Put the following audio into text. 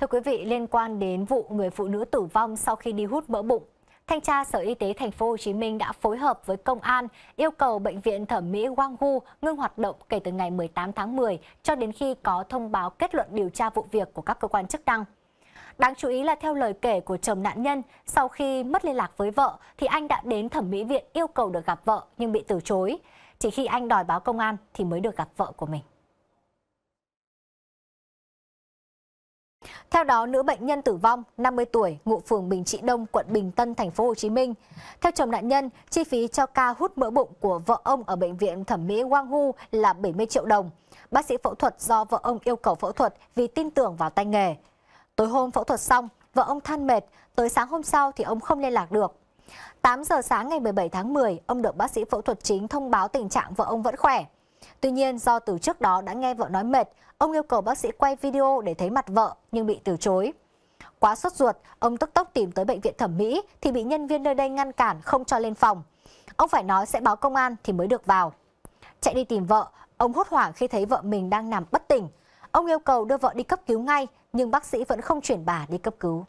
Thưa quý vị, liên quan đến vụ người phụ nữ tử vong sau khi đi hút mỡ bụng, Thanh tra Sở Y tế Thành phố Hồ Chí Minh đã phối hợp với công an yêu cầu bệnh viện thẩm mỹ quang Wanghu ngưng hoạt động kể từ ngày 18 tháng 10 cho đến khi có thông báo kết luận điều tra vụ việc của các cơ quan chức năng. Đáng chú ý là theo lời kể của chồng nạn nhân, sau khi mất liên lạc với vợ thì anh đã đến thẩm mỹ viện yêu cầu được gặp vợ nhưng bị từ chối. Chỉ khi anh đòi báo công an thì mới được gặp vợ của mình. Theo đó, nữ bệnh nhân tử vong, 50 tuổi, ngụ phường Bình Trị Đông, quận Bình Tân, thành phố Hồ Chí Minh. Theo chồng nạn nhân, chi phí cho ca hút mỡ bụng của vợ ông ở bệnh viện thẩm mỹ Quang Hu là 70 triệu đồng. Bác sĩ phẫu thuật do vợ ông yêu cầu phẫu thuật vì tin tưởng vào tay nghề. Tối hôm phẫu thuật xong, vợ ông than mệt, tới sáng hôm sau thì ông không liên lạc được. 8 giờ sáng ngày 17 tháng 10, ông được bác sĩ phẫu thuật chính thông báo tình trạng vợ ông vẫn khỏe. Tuy nhiên do từ trước đó đã nghe vợ nói mệt, ông yêu cầu bác sĩ quay video để thấy mặt vợ nhưng bị từ chối. Quá sốt ruột, ông tức tốc tìm tới bệnh viện thẩm mỹ thì bị nhân viên nơi đây ngăn cản không cho lên phòng. Ông phải nói sẽ báo công an thì mới được vào. Chạy đi tìm vợ, ông hốt hoảng khi thấy vợ mình đang nằm bất tỉnh. Ông yêu cầu đưa vợ đi cấp cứu ngay nhưng bác sĩ vẫn không chuyển bà đi cấp cứu.